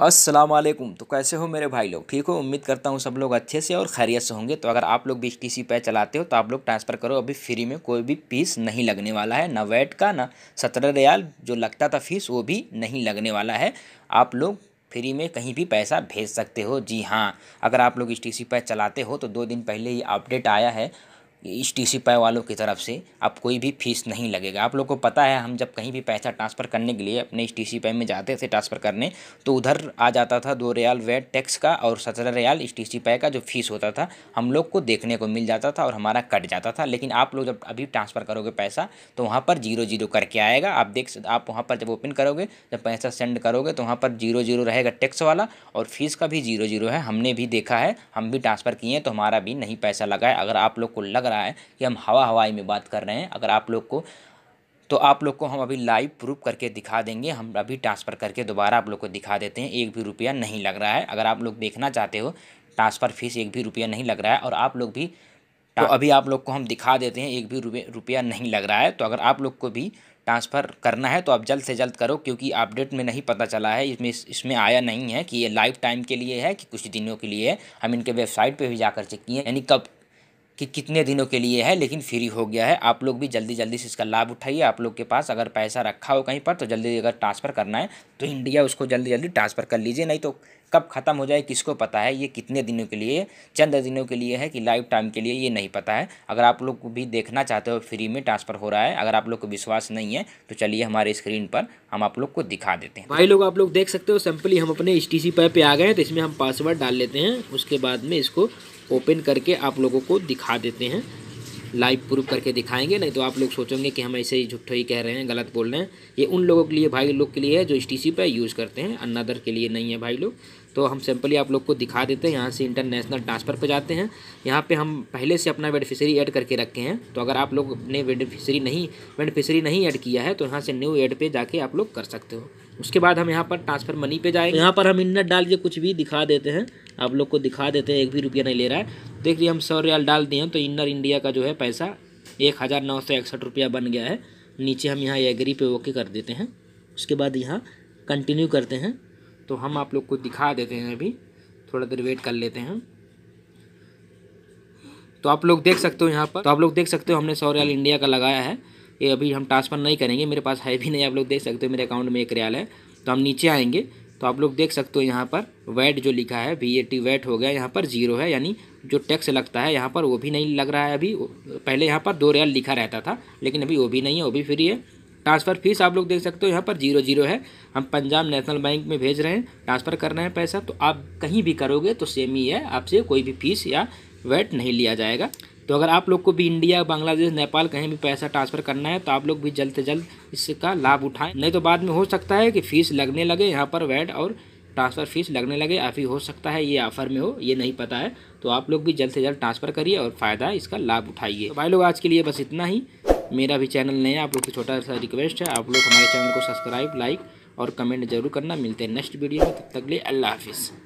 वालेकुम तो कैसे हो मेरे भाई लोग ठीक हो उम्मीद करता हूँ सब लोग अच्छे से और खैरियत से होंगे तो अगर आप लोग भी टी सी पे चलाते हो तो आप लोग ट्रांसफ़र करो अभी फ्री में कोई भी फीस नहीं लगने वाला है ना वेट का ना सत्रह रियाल जो लगता था फीस वो भी नहीं लगने वाला है आप लोग फ्री में कहीं भी पैसा भेज सकते हो जी हाँ अगर आप लोग इस टी सी पे चलाते हो तो दो दिन पहले ये अपडेट आया है इस टी सी पाई वालों की तरफ से आप कोई भी फीस नहीं लगेगा आप लोग को पता है हम जब कहीं भी पैसा ट्रांसफ़र करने के लिए अपने इस टी सी पाई में जाते थे ट्रांसफ़र करने तो उधर आ जाता था दो रियाल वेट टैक्स का और सत्रह रियाल इस टी सी पाई का जो फीस होता था हम लोग को देखने को मिल जाता था और हमारा कट जाता था लेकिन आप लोग जब अभी ट्रांसफ़र करोगे पैसा तो वहाँ पर जीरो जीरो करके आएगा आप देख आप वहाँ पर जब ओपन करोगे जब पैसा सेंड करोगे तो वहाँ पर जीरो जीरो रहेगा टैक्स वाला और फीस का भी जीरो जीरो है हमने भी देखा है हम भी ट्रांसफ़र किए हैं तो हमारा भी नहीं पैसा लगा है अगर आप लोग को लग रहा है कि हम हवा हवाई में बात कर रहे हैं अगर आप लोग को तो आप लोग को हम अभी लाइव प्रूफ करके दिखा देंगे हम अभी ट्रांसफ़र करके दोबारा आप लोग को दिखा देते हैं एक भी रुपया नहीं लग रहा है अगर आप लोग देखना चाहते हो ट्रांसफ़र फीस एक भी रुपया नहीं लग रहा है और आप लोग भी तो अभी आप लोग को हम दिखा देते हैं एक भी रुपया नहीं लग रहा है तो अगर आप लोग को भी ट्रांसफ़र करना है तो आप जल्द से जल्द करो क्योंकि अपडेट में नहीं पता चला है इसमें इसमें आया नहीं है कि ये लाइफ टाइम के लिए है कि कुछ दिनों के लिए है हम इनके वेबसाइट पे भी जाकर चेक किए यानी कब कि कितने दिनों के लिए है लेकिन फ्री हो गया है आप लोग भी जल्दी जल्दी से इसका लाभ उठाइए आप लोग के पास अगर पैसा रखा हो कहीं पर तो जल्दी अगर ट्रांसफ़र करना है तो इंडिया उसको जल्दी जल्दी ट्रांसफ़र कर लीजिए नहीं तो कब ख़त्म हो जाए किसको पता है ये कितने दिनों के लिए चंद दिनों के लिए है कि लाइफ टाइम के लिए ये नहीं पता है अगर आप लोग को भी देखना चाहते हो फ्री में ट्रांसफ़र हो रहा है अगर आप लोग को विश्वास नहीं है तो चलिए हमारे स्क्रीन पर हम आप लोग को दिखा देते हैं भाई लोग आप लोग देख सकते हो सिंपली हम अपने एस टी सी पर पे आ गए हैं तो इसमें हम पासवर्ड डाल लेते हैं उसके बाद में इसको ओपन करके आप लोगों को दिखा देते हैं लाइव प्रूफ करके दिखाएंगे नहीं तो आप लोग सोचेंगे कि हम ऐसे ही झुट्ठो ही कह रहे हैं गलत बोल रहे हैं ये उन लोगों के लिए भाई लोग के लिए है जो एस टी सी यूज़ करते हैं अन्नादर के लिए नहीं है भाई लोग तो हम सिंपली आप लोग को दिखा देते हैं यहाँ से इंटरनेशनल ट्रांसफ़र पर जाते हैं यहाँ पे हम पहले से अपना बेनिफिशरी ऐड करके रखे हैं तो अगर आप लोग अपने बेनिफिशरी नहीं बेनिफिशरी नहीं ऐड किया है तो यहाँ से न्यू ऐड पे जाके आप लोग कर सकते हो उसके बाद हम यहाँ पर ट्रांसफ़र मनी पे जाएंगे यहाँ पर हम इन्नर डाल के कुछ भी दिखा देते हैं आप लोग को दिखा देते हैं एक भी रुपया नहीं ले रहा है देख लीजिए हम सौ रियाल डाल दिए तो इन्नर इंडिया का जो है पैसा एक हज़ार नौ सौ इकसठ रुपया बन गया है नीचे हम यहाँ एग्री पे ओके कर देते हैं उसके बाद यहाँ कंटिन्यू करते हैं तो हम आप लोग को दिखा देते हैं अभी थोड़ा देर वेट कर लेते हैं तो आप लोग देख सकते हो यहाँ पर तो आप लोग देख सकते हो हमने सौ इंडिया का लगाया है ये अभी हम ट्रांसफ़र नहीं करेंगे मेरे पास है भी नहीं आप लोग देख सकते हो मेरे अकाउंट में एक रियाल है तो हम नीचे आएंगे तो आप लोग देख सकते हो यहाँ पर वैट जो लिखा है वी ए टी वैट हो गया यहाँ पर जीरो है यानी जो टैक्स लगता है यहाँ पर वो भी नहीं लग रहा है अभी पहले यहाँ पर दो रियाल लिखा रहता था लेकिन अभी वो भी नहीं है वो भी फ्री है ट्रांसफ़र फीस आप लोग देख सकते हो यहाँ पर जीरो जीरो है हम पंजाब नेशनल बैंक में भेज रहे हैं ट्रांसफ़र कर रहे हैं पैसा तो आप कहीं भी करोगे तो सेम ही है आपसे कोई भी फीस या वेट नहीं लिया जाएगा तो अगर आप लोग को भी इंडिया बांग्लादेश नेपाल कहीं भी पैसा ट्रांसफ़र करना है तो आप लोग भी जल्द से जल्द इसका लाभ उठाएं नहीं तो बाद में हो सकता है कि फ़ीस लगने लगे यहाँ पर वैट और ट्रांसफ़र फीस लगने लगे अभी हो सकता है ये ऑफर में हो ये नहीं पता है तो आप लोग भी जल्द से जल्द ट्रांसफ़र करिए और फ़ायदा इसका लाभ उठाइए तो भाई लोग आज के लिए बस इतना ही मेरा भी चैनल नया आप लोग से छोटा सा रिक्वेस्ट है आप लोग हमारे चैनल को सब्सक्राइब लाइक और कमेंट जरूर करना मिलते हैं नेक्स्ट वीडियो में तब तक लिए अल्लाह हाफिज़